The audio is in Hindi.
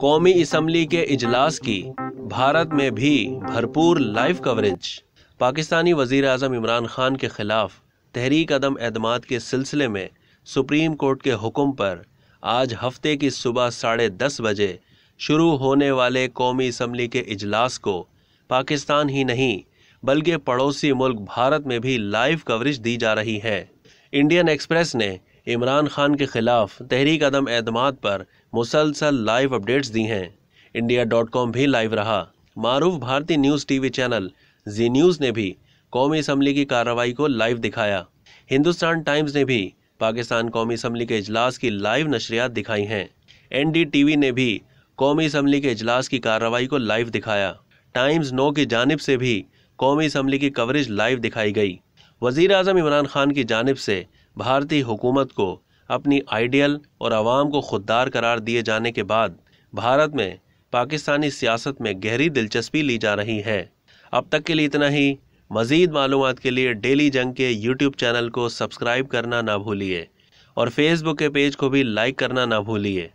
कौमी असम्बली के इजलास की भारत में भी भरपूर लाइव कवरेज पाकिस्तानी वजीर अजम इमरान खान के खिलाफ तहरीक अदम एतमाद के सिलसिले में सुप्रीम कोर्ट के हुक्म पर आज हफ्ते की सुबह साढ़े दस बजे शुरू होने वाले कौमी इसम्बली के इजलास को पाकिस्तान ही नहीं बल्कि पड़ोसी मुल्क भारत में भी लाइव कवरेज दी जा रही है इंडियन एक्सप्रेस ने इमरान खान के ख़िलाफ़ तहरीक अदम अहदमाद पर मुसलसल लाइव अपडेट्स दी हैं इंडिया डॉट कॉम भी लाइव रहा मरूफ भारतीय news TV channel Zee News ने भी कौमी इसम्बली की कार्रवाई को लाइव दिखाया हिंदुस्तान टाइम्स ने भी पाकिस्तान कौमी इसम्बली के अजलास की लाइव नशरियात दिखाई हैं एनडीटीवी ने भी कौमी इसम्बली के अजलास की कार्रवाई को लाइव दिखाया टाइम्स नो की जानब से भी कौमी इसम्बली की कवरेज लाइव दिखाई गई वजीर अजम इमरान खान की जानब से भारतीय हुकूमत को अपनी आइडियल और आवाम को खुददार करार दिए जाने के बाद भारत में पाकिस्तानी सियासत में गहरी दिलचस्पी ली जा रही है अब तक के लिए इतना ही मज़ीद मालूम के लिए डेली जंग के यूट्यूब चैनल को सब्सक्राइब करना ना भूलिए और फेसबुक के पेज को भी लाइक करना ना भूलिए